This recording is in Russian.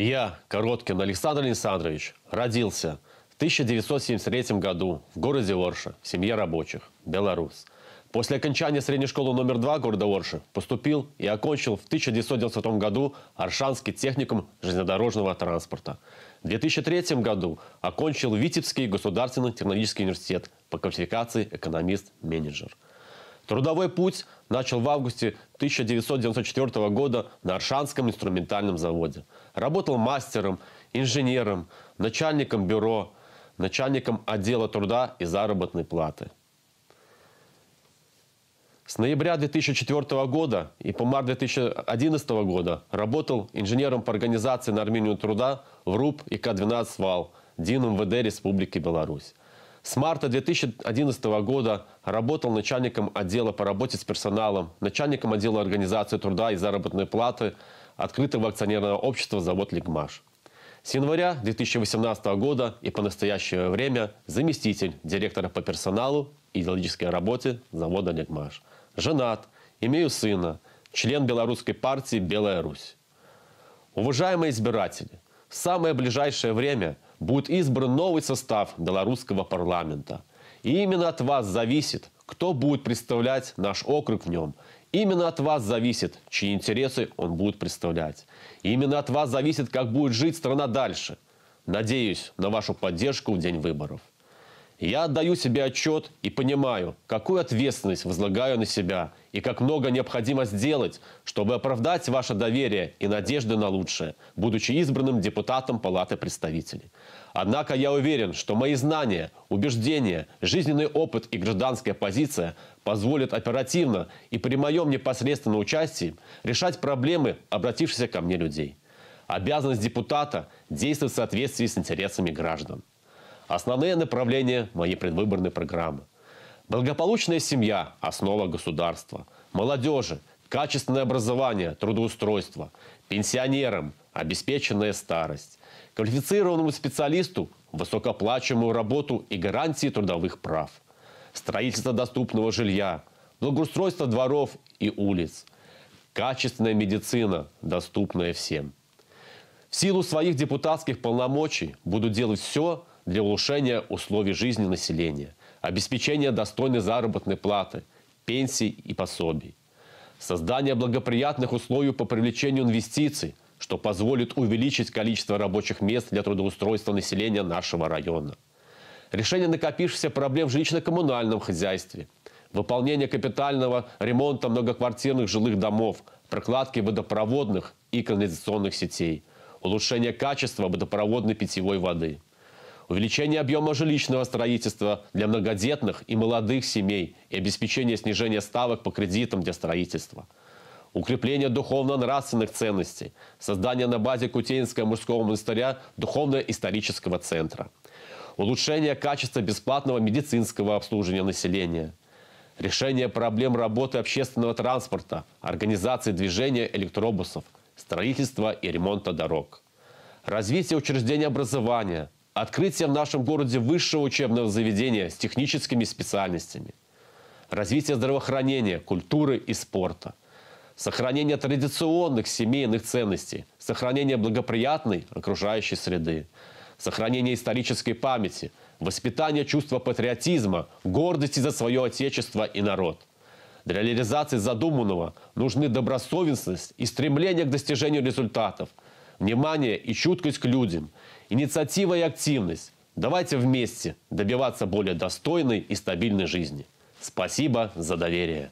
Я, Короткин Александр Александрович, родился в 1973 году в городе Орша, в семье рабочих, Беларусь. После окончания средней школы номер 2 города Орши поступил и окончил в 1990 году Аршанский техникум железнодорожного транспорта. В 2003 году окончил Витебский государственный технологический университет по квалификации экономист-менеджер. Трудовой путь начал в августе 1994 года на Аршанском инструментальном заводе. Работал мастером, инженером, начальником бюро, начальником отдела труда и заработной платы. С ноября 2004 года и по март 2011 года работал инженером по организации на Армению труда в РУП и К-12 ВАЛ, ДИН МВД Республики Беларусь. С марта 2011 года работал начальником отдела по работе с персоналом, начальником отдела организации труда и заработной платы открытого акционерного общества «Завод Лигмаш». С января 2018 года и по настоящее время заместитель директора по персоналу и идеологической работе завода «Лигмаш». Женат, имею сына, член белорусской партии «Белая Русь». Уважаемые избиратели, в самое ближайшее время – будет избран новый состав белорусского парламента. И именно от вас зависит, кто будет представлять наш округ в нем. Именно от вас зависит, чьи интересы он будет представлять. именно от вас зависит, как будет жить страна дальше. Надеюсь на вашу поддержку в день выборов. Я отдаю себе отчет и понимаю, какую ответственность возлагаю на себя и как много необходимо сделать, чтобы оправдать ваше доверие и надежды на лучшее, будучи избранным депутатом Палаты представителей. Однако я уверен, что мои знания, убеждения, жизненный опыт и гражданская позиция позволят оперативно и при моем непосредственном участии решать проблемы обратившихся ко мне людей. Обязанность депутата – действовать в соответствии с интересами граждан. Основные направления моей предвыборной программы. Благополучная семья – основа государства. Молодежи – качественное образование, трудоустройство. Пенсионерам – обеспеченная старость. Квалифицированному специалисту – высокоплачиваемую работу и гарантии трудовых прав. Строительство доступного жилья, благоустройство дворов и улиц. Качественная медицина, доступная всем. В силу своих депутатских полномочий буду делать все, для улучшения условий жизни населения, обеспечения достойной заработной платы, пенсий и пособий, создание благоприятных условий по привлечению инвестиций, что позволит увеличить количество рабочих мест для трудоустройства населения нашего района, решение накопившихся проблем в жилищно-коммунальном хозяйстве, выполнение капитального ремонта многоквартирных жилых домов, прокладки водопроводных и канализационных сетей, улучшение качества водопроводной питьевой воды – увеличение объема жилищного строительства для многодетных и молодых семей и обеспечение снижения ставок по кредитам для строительства, укрепление духовно-нравственных ценностей, создание на базе Кутейнского мужского монастыря духовно-исторического центра, улучшение качества бесплатного медицинского обслуживания населения, решение проблем работы общественного транспорта, организации движения электробусов, строительства и ремонта дорог, развитие учреждений образования – Открытие в нашем городе высшего учебного заведения с техническими специальностями, развитие здравоохранения, культуры и спорта, сохранение традиционных семейных ценностей, сохранение благоприятной окружающей среды, сохранение исторической памяти, воспитание чувства патриотизма, гордости за свое отечество и народ. Для реализации задуманного нужны добросовестность и стремление к достижению результатов – внимание и чуткость к людям, инициатива и активность. Давайте вместе добиваться более достойной и стабильной жизни. Спасибо за доверие.